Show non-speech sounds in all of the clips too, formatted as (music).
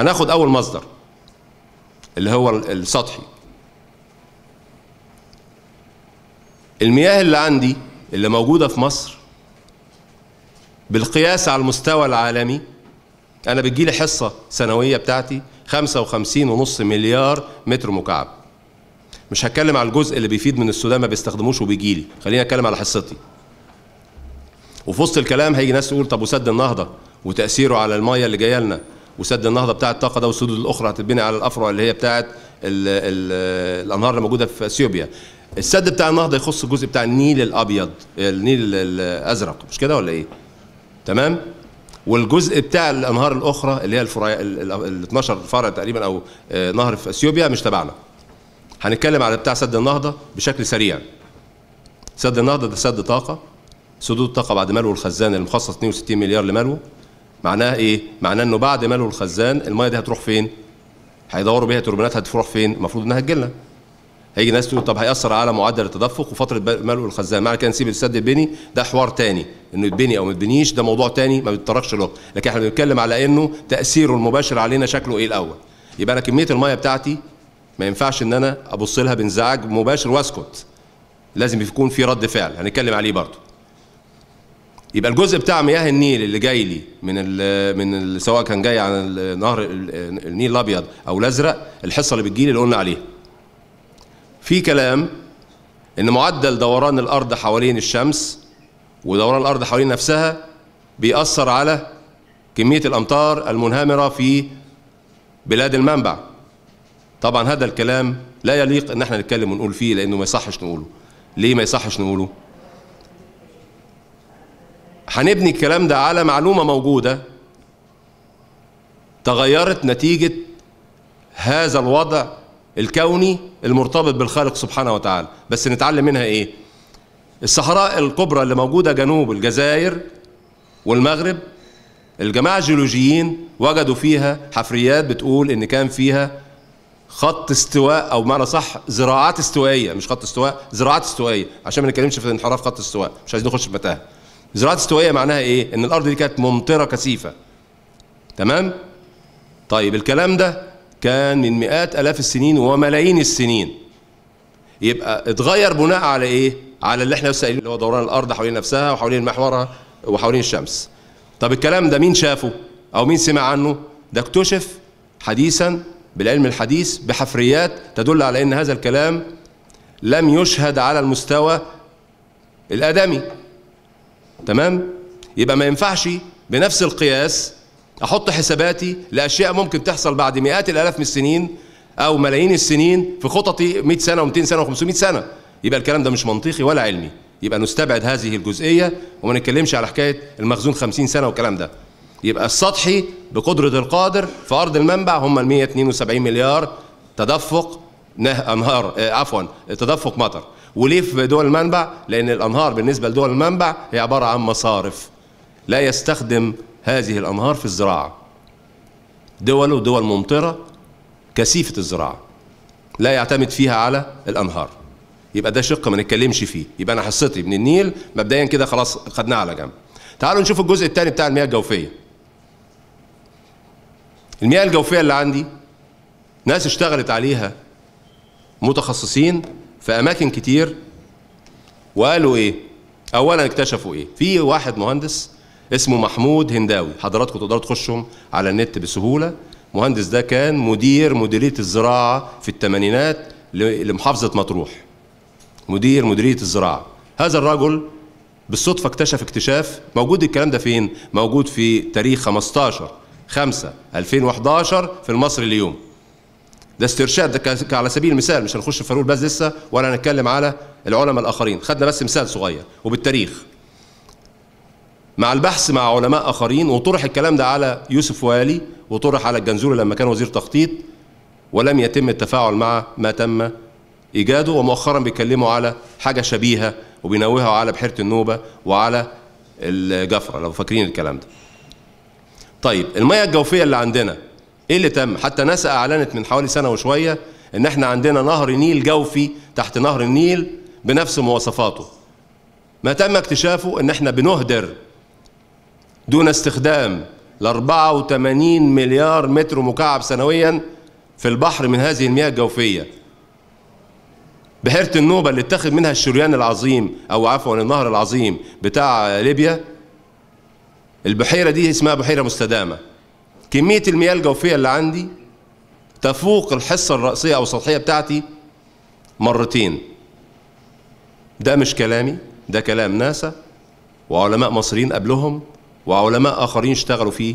هناخد اول مصدر اللي هو السطحي المياه اللي عندي اللي موجوده في مصر بالقياس على المستوى العالمي انا بتجيلي حصه سنويه بتاعتي 55.5 مليار متر مكعب مش هتكلم على الجزء اللي بيفيد من السودان ما بيستخدموش وبيجيلي خليني اتكلم على حصتي وفي وسط الكلام هيجي ناس تقول طب وسد النهضه وتاثيره على الميه اللي جايه لنا وسد النهضه بتاع الطاقه ده والسدود الاخرى هتتبني على الافرع اللي هي الـ الانهار اللي موجوده في اثيوبيا السد بتاع النهضه يخص الجزء بتاع النيل الابيض النيل الازرق مش كده ولا ايه تمام والجزء بتاع الانهار الاخرى اللي هي الفرع ال 12 فرع تقريبا او آه، نهر في اثيوبيا مش تبعنا هنتكلم على بتاع سد النهضه بشكل سريع سد النهضه ده سد طاقه سدود طاقه بعد ملو الخزان المخصص 62 مليار لملو معناها ايه؟ معناها انه بعد ما له الخزان الميه دي هتروح فين؟ هيدوروا بيها توربينات هتروح فين؟ المفروض انها تجي لنا. هيجي ناس تقول طب هيأثر على معدل التدفق وفتره ملء الخزان معنى كده نسيب السد البني ده حوار تاني انه يتبني او ما يتبنيش ده موضوع تاني ما بيتطرقش له لكن احنا بنتكلم على انه تاثيره المباشر علينا شكله ايه الاول يبقى انا كميه الميه بتاعتي ما ينفعش ان انا ابص لها بانزعاج مباشر واسكت لازم يكون في رد فعل هنتكلم عليه برضه يبقى الجزء بتاع مياه النيل اللي جاي لي من الـ من الـ سواء كان جاي عن نهر النيل الابيض او الازرق الحصه اللي بتجي لي اللي قلنا عليها. في كلام ان معدل دوران الارض حوالين الشمس ودوران الارض حوالين نفسها بيأثر على كميه الامطار المنهمره في بلاد المنبع. طبعا هذا الكلام لا يليق ان احنا نتكلم ونقول فيه لانه ما يصحش نقوله. ليه ما يصحش نقوله؟ هنبني الكلام ده على معلومة موجودة تغيرت نتيجة هذا الوضع الكوني المرتبط بالخالق سبحانه وتعالى بس نتعلم منها ايه الصحراء الكبرى اللي موجودة جنوب الجزائر والمغرب الجماعة الجيولوجيين وجدوا فيها حفريات بتقول ان كان فيها خط استواء او معنى صح زراعات استوائيه مش خط استواء زراعات استوائيه عشان ما نتكلمش في انحراف خط استواء مش عايزين نخش في متاهه زراعه استوائيه معناها ايه ان الارض دي كانت ممطره كثيفه تمام طيب الكلام ده كان من مئات الاف السنين وملايين السنين يبقى اتغير بناء على ايه على اللي احنا لسه اللي هو دوران الارض حوالين نفسها وحوالين محورها وحوالين الشمس طب الكلام ده مين شافه او مين سمع عنه ده اكتشف حديثا بالعلم الحديث بحفريات تدل على ان هذا الكلام لم يشهد على المستوى الادمي تمام يبقى ما ينفعش بنفس القياس احط حساباتي لاشياء ممكن تحصل بعد مئات الالاف من السنين او ملايين السنين في خططي 100 سنه و200 سنه و500 سنه يبقى الكلام ده مش منطقي ولا علمي يبقى نستبعد هذه الجزئيه وما نتكلمش على حكايه المخزون 50 سنه والكلام ده يبقى السطحي بقدره القادر في ارض المنبع هم ال 172 مليار تدفق انهار آه، آه، عفوا تدفق مطر وليه في دول المنبع لأن الأنهار بالنسبة لدول المنبع هي عبارة عن مصارف لا يستخدم هذه الأنهار في الزراعة دول ودول ممطرة كثيفة الزراعة لا يعتمد فيها على الأنهار يبقى ده شق ما نتكلمش فيه يبقى أنا حصتي من النيل مبدئيا كده خلاص خدناه على جنب تعالوا نشوف الجزء الثاني بتاع المياه الجوفية المياه الجوفية اللي عندي ناس اشتغلت عليها متخصصين في اماكن كتير وقالوا ايه اولا اكتشفوا ايه في واحد مهندس اسمه محمود هنداوي حضراتكم تقدروا تخشهم على النت بسهوله المهندس ده كان مدير مديريه الزراعه في الثمانينات لمحافظه مطروح مدير مديريه الزراعه هذا الرجل بالصدفه اكتشف اكتشاف موجود الكلام ده فين موجود في تاريخ 15 5 2011 في المصري اليوم ده استرشاد ده على سبيل المثال مش هنخش في فاروق الباز لسه ولا هنتكلم على العلماء الاخرين خدنا بس مثال صغير وبالتاريخ مع البحث مع علماء اخرين وطرح الكلام ده على يوسف والي وطرح على الجنزوري لما كان وزير تخطيط ولم يتم التفاعل مع ما تم ايجاده ومؤخرا بيتكلموا على حاجه شبيهه وبينوهوا على بحيره النوبه وعلى الجفره لو فاكرين الكلام ده طيب المياه الجوفيه اللي عندنا ايه اللي تم حتى ناسا اعلنت من حوالي سنه وشويه ان احنا عندنا نهر نيل جوفي تحت نهر النيل بنفس مواصفاته ما تم اكتشافه ان احنا بنهدر دون استخدام ل 84 مليار متر مكعب سنويا في البحر من هذه المياه الجوفيه بحيره النوبه اللي اتخذ منها الشريان العظيم او عفوا النهر العظيم بتاع ليبيا البحيره دي اسمها بحيره مستدامه كمية المياه الجوفية اللي عندي تفوق الحصة الرأسية أو السطحية بتاعتي مرتين ده مش كلامي ده كلام ناسا وعلماء مصريين قبلهم وعلماء آخرين اشتغلوا فيه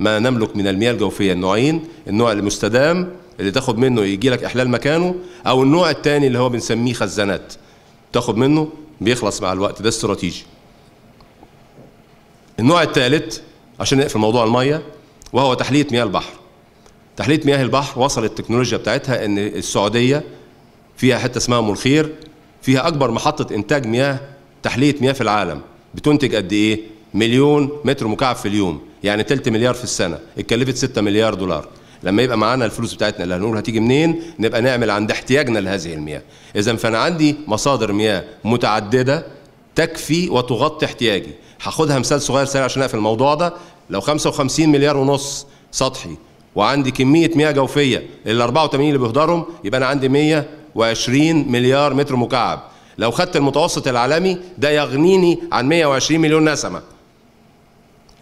ما نملك من المياه الجوفية النوعين النوع المستدام اللي تاخد منه يجي لك إحلال مكانه أو النوع الثاني اللي هو بنسميه خزانات تاخد منه بيخلص مع الوقت ده استراتيجي النوع الثالث عشان نقفل موضوع الميه وهو تحليه مياه البحر تحليه مياه البحر وصلت التكنولوجيا بتاعتها ان السعوديه فيها حته اسمها ملخير فيها اكبر محطه انتاج مياه تحليه مياه في العالم بتنتج قد ايه مليون متر مكعب في اليوم يعني ثلث مليار في السنه اتكلفت 6 مليار دولار لما يبقى معانا الفلوس بتاعتنا اللي هنقول هتيجي منين نبقى نعمل عند احتياجنا لهذه المياه اذا فانا عندي مصادر مياه متعدده تكفي وتغطي احتياجي هاخدها مثال صغير سريع عشان اقفل الموضوع ده لو 55 مليار ونص سطحي وعندي كميه مياه جوفيه ال 84 اللي بيهدرهم يبقى انا عندي 120 مليار متر مكعب لو خدت المتوسط العالمي ده يغنيني عن 120 مليون نسمه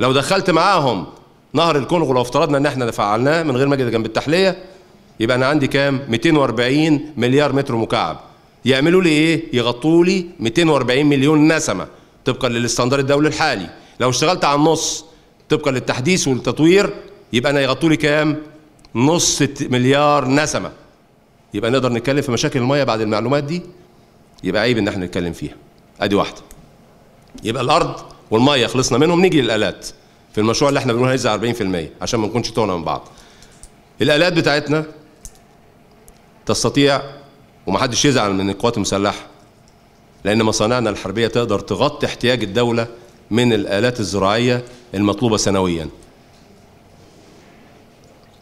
لو دخلت معاهم نهر الكونغو لو افترضنا ان احنا فعلناه من غير ما اجي جنب التحليه يبقى انا عندي كام 240 مليار متر مكعب يعملوا لي ايه يغطوا لي 240 مليون نسمه طبقا للاستندار الدولي الحالي لو اشتغلت على النص طبقا للتحديث والتطوير يبقى انا يغطوا لي كام نص مليار نسمه يبقى نقدر نتكلم في مشاكل الميه بعد المعلومات دي يبقى عيب ان احنا نتكلم فيها ادي واحده يبقى الارض والميه خلصنا منهم نيجي للالات في المشروع اللي احنا بنقول هنزل 40% عشان ما نكونش تونا من بعض الالات بتاعتنا تستطيع ومحدش يزعل من القوات المسلحه لان مصانعنا الحربيه تقدر تغطي احتياج الدوله من الالات الزراعيه المطلوبة سنويا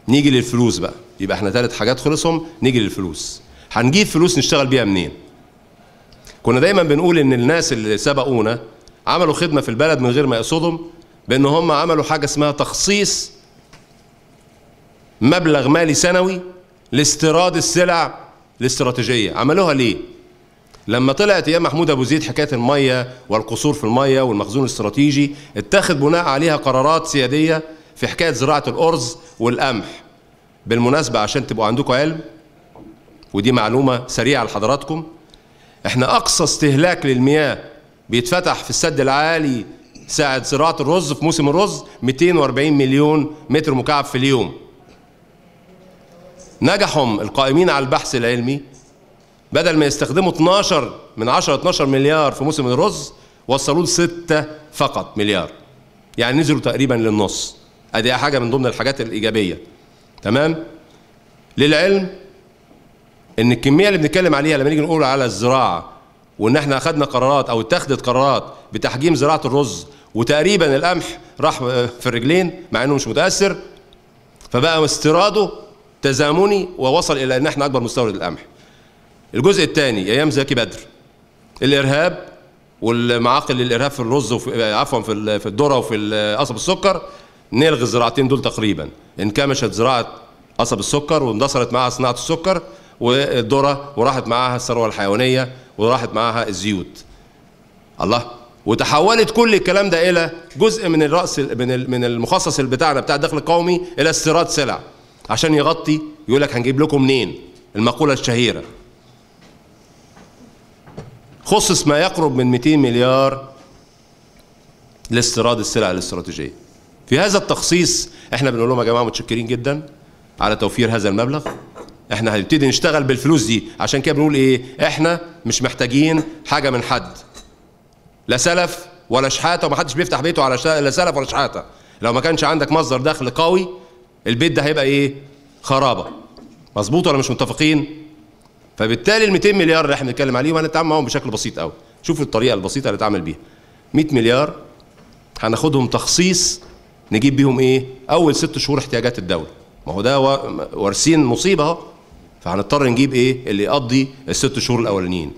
نيجي للفلوس بقى يبقى احنا ثلاث حاجات خلصهم نيجي للفلوس هنجيب فلوس نشتغل بيها منين كنا دايما بنقول ان الناس اللي سبقونا عملوا خدمة في البلد من غير ما يقصدهم بان هم عملوا حاجة اسمها تخصيص مبلغ مالي سنوي لاستيراد السلع الاستراتيجية عملوها ليه لما طلعت ايام محمود ابو زيد حكايه الميه والقصور في الميه والمخزون الاستراتيجي اتخذ بناء عليها قرارات سياديه في حكايه زراعه الارز والقمح بالمناسبه عشان تبقوا عندكم علم ودي معلومه سريعه لحضراتكم احنا اقصى استهلاك للمياه بيتفتح في السد العالي ساعه زراعه الرز في موسم الرز 240 مليون متر مكعب في اليوم نجحهم القائمين على البحث العلمي بدل ما يستخدموا 12 من 10 12 مليار في موسم الرز وصلوه ل 6 فقط مليار يعني نزلوا تقريبا للنص ادي حاجه من ضمن الحاجات الايجابيه تمام للعلم ان الكميه اللي بنتكلم عليها لما نيجي نقول على الزراعه وان احنا اخذنا قرارات او اتخذت قرارات بتحجيم زراعه الرز وتقريبا القمح راح في الرجلين مع انه مش متاثر فبقى استيراده تزامني ووصل الى ان احنا اكبر مستورد القمح الجزء الثاني ايام زكي بدر الارهاب والمعاقل للارهاب في الرز وفي آه، عفوا في في الذره وفي قصب السكر نلغي الزراعتين دول تقريبا انكمشت زراعه قصب السكر واندثرت معاها صناعه السكر والذره وراحت معاها الثروه الحيوانيه وراحت معاها الزيوت الله وتحولت كل الكلام ده الى جزء من الراس من من المخصص بتاعنا بتاع الدخل القومي الى استيراد سلع عشان يغطي يقول لك هنجيب لكم منين المقوله الشهيره خصص ما يقرب من 200 مليار لاستيراد السلع الاستراتيجيه. في هذا التخصيص احنا بنقول لهم يا جماعه متشكرين جدا على توفير هذا المبلغ. احنا هنبتدي نشتغل بالفلوس دي، عشان كده بنقول ايه؟ احنا مش محتاجين حاجه من حد. لا سلف ولا شحاته ومحدش بيفتح بيته على لا سلف ولا شحاته. لو ما كانش عندك مصدر دخل قوي البيت ده هيبقى ايه؟ خرابه. مظبوط ولا مش متفقين؟ فبالتالي ال 200 مليار اللي احنا بنتكلم عليهم هنتعامل معاهم بشكل بسيط قوي شوف الطريقه البسيطه اللي نتعامل بيها 100 مليار هناخدهم تخصيص نجيب بيهم ايه اول ست شهور احتياجات الدوله ما هو ده وارثين مصيبه اهو فهنضطر نجيب ايه اللي يقضي الست شهور الاولانيين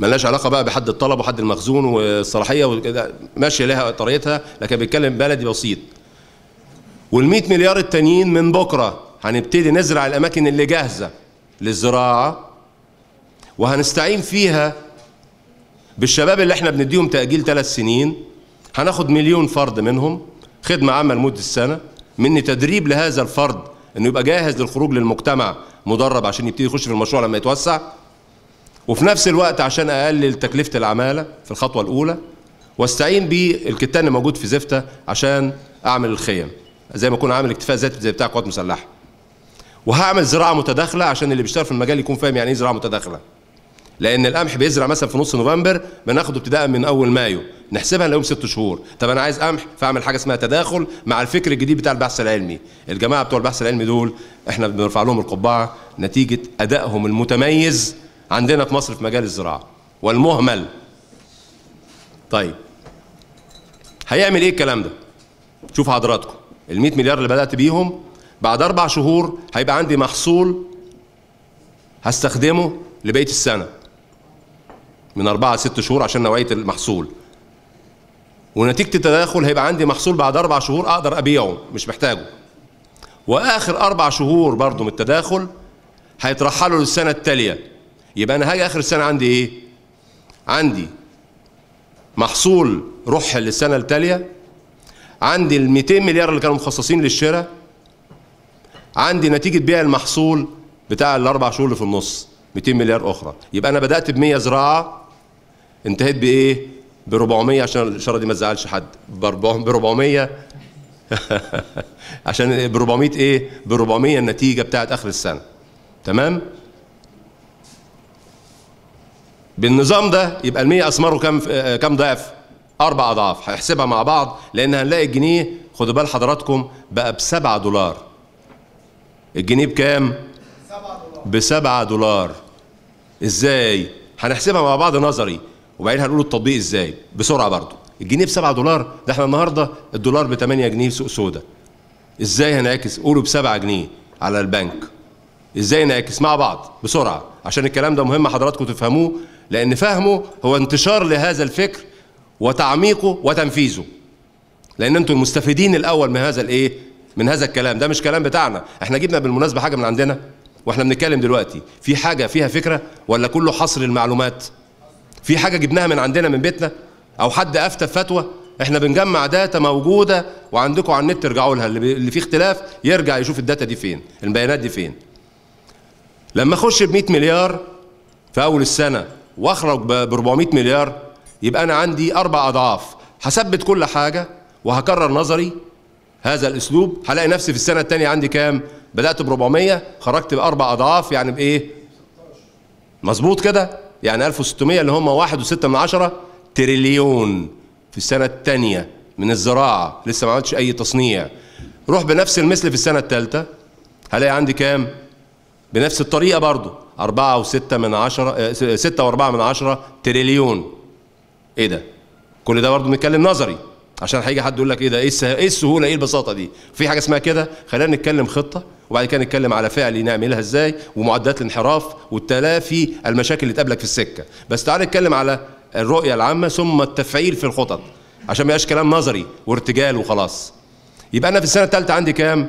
ملناش علاقه بقى بحد الطلب وحد المخزون والصلاحيه وكده ماشيه لها طريقتها لكن بيتكلم بلدي بسيط وال 100 مليار التانيين من بكره هنبتدي نزرع الأماكن اللي جاهزة للزراعة وهنستعين فيها بالشباب اللي احنا بنديهم تأجيل ثلاث سنين هناخد مليون فرد منهم خدمة عامة لمدة السنة مني تدريب لهذا الفرد انه يبقى جاهز للخروج للمجتمع مدرب عشان يبتدي يخش في المشروع لما يتوسع وفي نفس الوقت عشان اقلل تكلفه العماله في الخطوه الاولى واستعين بالكتان الموجود في زفته عشان اعمل الخيم زي ما اكون عامل اكتفاء ذاتي زي بتاع القوات المسلحه وهعمل زراعه متداخله عشان اللي بيشتغل في المجال يكون فاهم يعني ايه زراعه متداخله لان القمح بيزرع مثلا في نص نوفمبر بناخده ابتداء من اول مايو نحسبها لهم ست شهور طب انا عايز قمح فاعمل حاجه اسمها تداخل مع الفكر الجديد بتاع البحث العلمي الجماعه بتوع البحث العلمي دول احنا بنرفع لهم القبعه نتيجه ادائهم المتميز عندنا في مصر في مجال الزراعه والمهمل طيب هيعمل ايه الكلام ده شوف حضراتكم ال 100 مليار اللي بدات بيهم بعد أربع شهور هيبقى عندي محصول هستخدمه لبقية السنة من أربعة ست شهور عشان نوعية المحصول ونتيجة التداخل هيبقى عندي محصول بعد أربع شهور أقدر أبيعه مش محتاجه وآخر أربع شهور برضه من التداخل هيترحلوا للسنة التالية يبقى أنا هاجي آخر السنة عندي إيه؟ عندي محصول رحل للسنة التالية عندي ال 200 مليار اللي كانوا مخصصين للشراء عندي نتيجه بيع المحصول بتاع الاربع شهور اللي في النص 200 مليار اخرى يبقى انا بدات ب 100 زراعه انتهيت بايه ب 400 عشان الاشاره دي ما تزعلش حد ب 400 (laughs) عشان ب 400 ايه ب 400 النتيجه بتاعت اخر السنه تمام بالنظام ده يبقى ال 100 أسمره كام آه، كام ضعف اربع اضعاف هيحسبها مع بعض لان هنلاقي الجنيه خدوا بال حضراتكم بقى ب 7 دولار الجنيه بكام؟ 7 دولار ب7 دولار ازاي؟ هنحسبها مع بعض نظري وبعدين هنقول التطبيق ازاي بسرعه برضه الجنيه ب 7 دولار ده احنا النهارده الدولار ب 8 جنيه سوق سوداء ازاي هنعكس قولوا ب 7 جنيه على البنك ازاي نعكس مع بعض بسرعه عشان الكلام ده مهم حضراتكم تفهموه لان فهمه هو انتشار لهذا الفكر وتعميقه وتنفيذه لان انتم المستفيدين الاول من هذا الايه من هذا الكلام ده مش كلام بتاعنا احنا جبنا بالمناسبه حاجه من عندنا واحنا بنتكلم دلوقتي في حاجه فيها فكره ولا كله حصر المعلومات في حاجه جبناها من عندنا من بيتنا او حد افتى فتوى احنا بنجمع داتا موجوده وعندكم على النت ترجعوا لها اللي فيه اختلاف يرجع يشوف الداتا دي فين البيانات دي فين لما اخش ب 100 مليار في اول السنه واخرج ب 400 مليار يبقى انا عندي اربع اضعاف هثبت كل حاجه وهكرر نظري هذا الاسلوب هلاقي نفسي في السنه الثانيه عندي كام بدات ب 400 خرجت باربع اضعاف يعني بايه مظبوط كده يعني 1600 اللي هم 1.6 من عشرة تريليون في السنه الثانيه من الزراعه لسه ما عملتش اي تصنيع روح بنفس المثل في السنه الثالثه هلاقي عندي كام بنفس الطريقه برضو 4 و6 من 10 6 و4 من 10 تريليون ايه ده كل ده برضو بنتكلم نظري عشان هيجي حد يقول لك ايه ده ايه ايه السهوله ايه البساطه دي في حاجه اسمها كده خلينا نتكلم خطه وبعد كده نتكلم على فعل نعملها ازاي ومعدات الانحراف والتلافي المشاكل اللي تقابلك في السكه بس تعال نتكلم على الرؤيه العامه ثم التفعيل في الخطط عشان ما يبقاش كلام نظري وارتجال وخلاص يبقى انا في السنه الثالثه عندي كام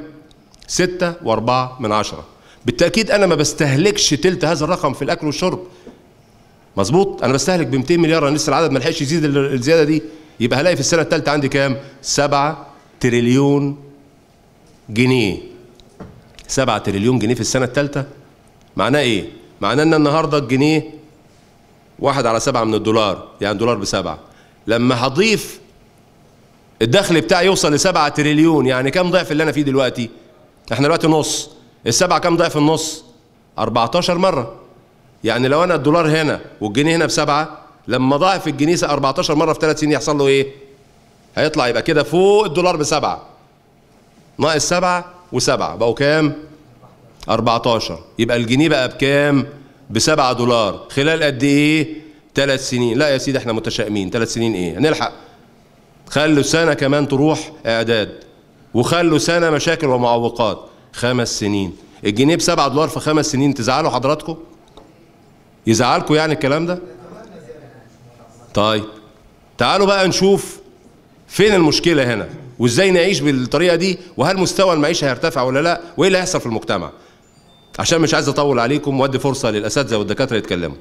ستة وأربعة من عشرة بالتأكيد أنا ما بستهلكش تلت هذا الرقم في الأكل والشرب مظبوط أنا بستهلك ب 200 مليار أنا لسه العدد ما لحقش يزيد الزيادة دي يبقى هلاقي في السنه الثالثه عندي كام 7 تريليون جنيه 7 تريليون جنيه في السنه الثالثه معناه ايه معناه ان النهارده الجنيه واحد على سبعة من الدولار يعني دولار بسبعة لما هضيف الدخل بتاعي يوصل لسبعة تريليون يعني كم ضعف اللي انا فيه دلوقتي احنا دلوقتي نص السبعة كم ضعف النص 14 مرة يعني لو انا الدولار هنا والجنيه هنا بسبعة لما ضاعف الجنيه 14 مره في ثلاث سنين يحصل له ايه؟ هيطلع يبقى كده فوق الدولار بسبعه ناقص سبعه وسبعه بقوا كام؟ 14 يبقى الجنيه بقى بكام؟ ب 7 دولار خلال قد ايه؟ ثلاث سنين لا يا سيدي احنا متشائمين ثلاث سنين ايه؟ هنلحق خلوا سنه كمان تروح اعداد وخلوا سنه مشاكل ومعوقات خمس سنين الجنيه ب 7 دولار في خمس سنين تزعلوا حضراتكم؟ يزعلكم يعني الكلام ده؟ طيب تعالوا بقى نشوف فين المشكله هنا وازاي نعيش بالطريقه دي وهل مستوى المعيشه هيرتفع ولا لا وايه اللي هيحصل في المجتمع عشان مش عايز اطول عليكم وادي فرصه للاساتذه والدكاتره يتكلموا